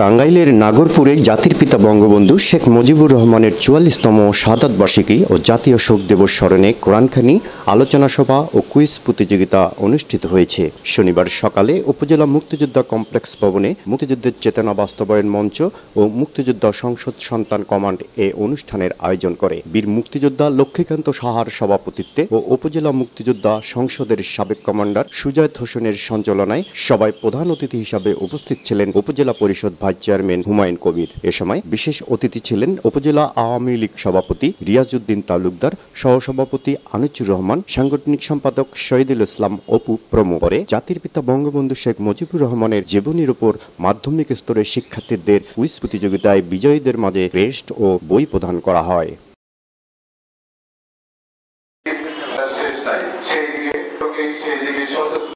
টাঙ্গাইলের নাগরপুরে জাতির পিতা বঙ্গবন্ধু শেখ মুজিবুর রহমানের চুয়াল্লিশতম সাদাত বার্ষিকী ও জাতীয় শোক দিবস স্মরণে কোরআনখানি আলোচনা সভা ও কুইজ প্রতিযোগিতা অনুষ্ঠিত হয়েছে শনিবার সকালে উপজেলা মুক্তিযোদ্ধা কমপ্লেক্স ভবনে মুক্তিযুদ্ধের চেতনা বাস্তবায়ন মঞ্চ ও মুক্তিযোদ্ধা সংসদ সন্তান কমান্ড এ অনুষ্ঠানের আয়োজন করে বীর মুক্তিযোদ্ধা লক্ষ্মীকান্ত সাহার সভাপতিত্বে ও উপজেলা মুক্তিযোদ্ধা সংসদের সাবেক কমান্ডার সুজয়ত হোসেনের সঞ্চালনায় সবাই প্রধান অতিথি হিসাবে উপস্থিত ছিলেন উপজেলা পরিষদ ভাইস চেয়ারম্যান হুমায়ুন কবির এ সময় বিশেষ অতিথি ছিলেন উপজেলা আওয়ামী লীগ সভাপতি রিয়াজউদ্দিন তালুকদার সহসভাপতি আনিচুর রহমান সাংগঠনিক সম্পাদক শহীদুল ইসলাম অপু প্রমুখ পরে জাতির পিতা বঙ্গবন্ধু শেখ মুজিবুর রহমানের জীবনীর উপর মাধ্যমিক স্তরের শিক্ষার্থীদের কুইজ প্রতিযোগিতায় বিজয়ীদের মাঝে ক্রেস্ট ও বই প্রদান করা হয় সেই